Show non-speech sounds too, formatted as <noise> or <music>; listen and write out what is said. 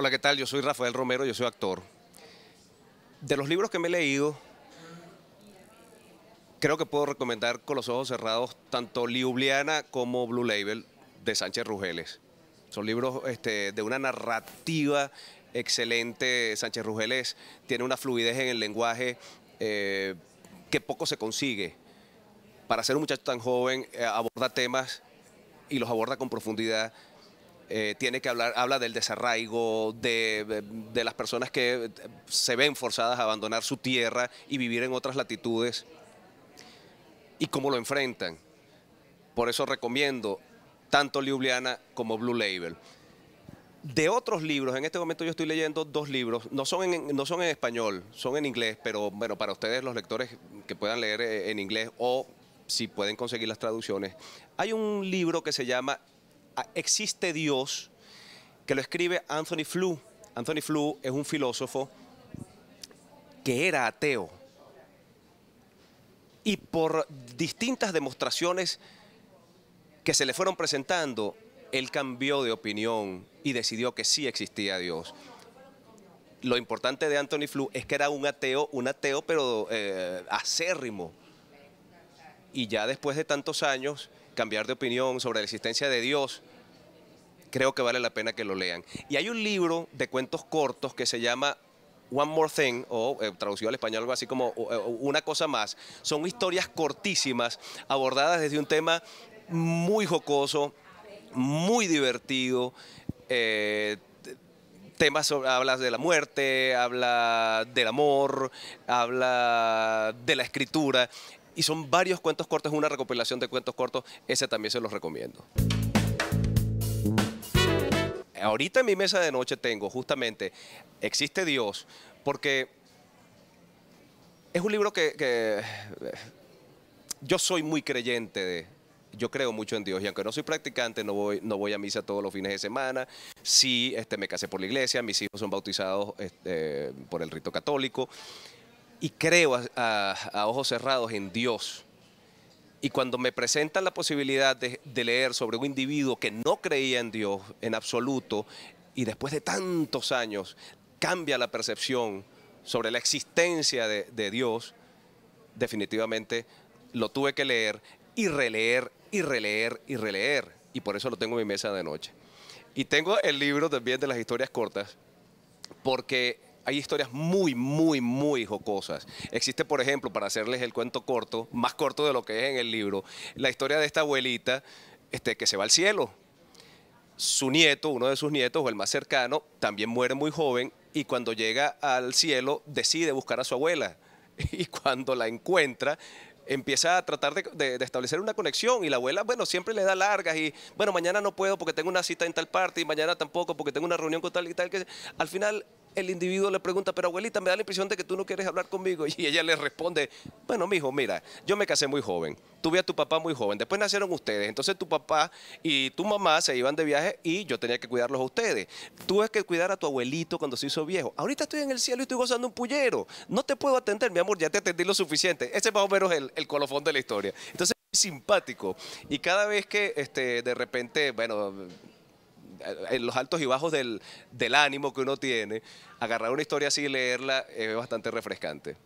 Hola, ¿qué tal? Yo soy Rafael Romero, yo soy actor. De los libros que me he leído, creo que puedo recomendar con los ojos cerrados tanto Liubliana como Blue Label de Sánchez Rugeles. Son libros este, de una narrativa excelente. Sánchez Rugeles tiene una fluidez en el lenguaje eh, que poco se consigue. Para ser un muchacho tan joven, eh, aborda temas y los aborda con profundidad. Eh, tiene que hablar, habla del desarraigo, de, las personas que eh, se ven forzadas a abandonar su tierra y vivir en otras latitudes y cómo lo enfrentan. Por eso recomiendo tanto Ljubljana como Blue Label. De otros libros, en este momento yo estoy leyendo dos libros, no son no son en español, son en inglés, pero bueno, para ustedes los lectores que puedan leer eh, en inglés o si pueden conseguir las traducciones, hay un libro que se llama Existe Dios, que lo escribe Anthony Flew. Anthony Flu es un filósofo que era ateo y por distintas demostraciones que se le fueron presentando, él cambió de opinión y decidió que sí existía Dios. Lo importante de Anthony Flew es que era un ateo, un ateo pero eh, acérrimo. Y ya después de tantos años, cambiar de opinión sobre la existencia de Dios, creo que vale la pena que lo lean. Y hay un libro de cuentos cortos que se llama One More Thing, o eh, traducido al español algo así como eh, Una cosa más. Son historias cortísimas, abordadas desde un tema muy jocoso, muy divertido. Eh, temas, hablas de la muerte, habla del amor, habla de la escritura y son varios cuentos cortos, una recopilación de cuentos cortos, ese también se los recomiendo. Ahorita en mi mesa de noche tengo justamente Existe Dios, porque es un libro que, yo soy muy creyente de, yo creo mucho en Dios y aunque no soy practicante, no voy, no voy a misa todos los fines de semana. Sí, este, me casé por la iglesia, mis hijos son bautizados este, por el rito católico y creo a, ojos cerrados en Dios. Y cuando me presentan la posibilidad de, leer sobre un individuo que no creía en Dios en absoluto y después de tantos años cambia la percepción sobre la existencia de, de Dios, definitivamente lo tuve que leer y releer y releer y releer. Y por eso lo tengo en mi mesa de noche. Y tengo el libro también de las historias cortas, porque hay historias muy, muy, muy jocosas. Existe, por ejemplo, para hacerles el cuento corto, más corto de lo que es en el libro, la historia de esta abuelita este, que se va al cielo. Su nieto, uno de sus nietos, o el más cercano, también muere muy joven y cuando llega al cielo decide buscar a su abuela. <laughs> Y cuando la encuentra, empieza a tratar de, establecer una conexión y la abuela, bueno, siempre le da largas y, bueno, mañana no puedo porque tengo una cita en tal parte y mañana tampoco porque tengo una reunión con tal y tal. Que, al final el individuo le pregunta, pero abuelita, me da la impresión de que tú no quieres hablar conmigo. <laughs> Y ella le responde, bueno, mijo, mira, yo me casé muy joven, tuve a tu papá muy joven, después nacieron ustedes, entonces tu papá y tu mamá se iban de viaje y yo tenía que cuidarlos a ustedes. Tuve que cuidar a tu abuelito cuando se hizo viejo. Ahorita estoy en el cielo y estoy gozando un pullero. No te puedo atender, mi amor, ya te atendí lo suficiente. Ese es más o menos el, el colofón de la historia. Entonces, simpático. Y cada vez que este, de repente, bueno, eh, en los altos y bajos del, ánimo que uno tiene, agarrar una historia así y leerla es bastante refrescante.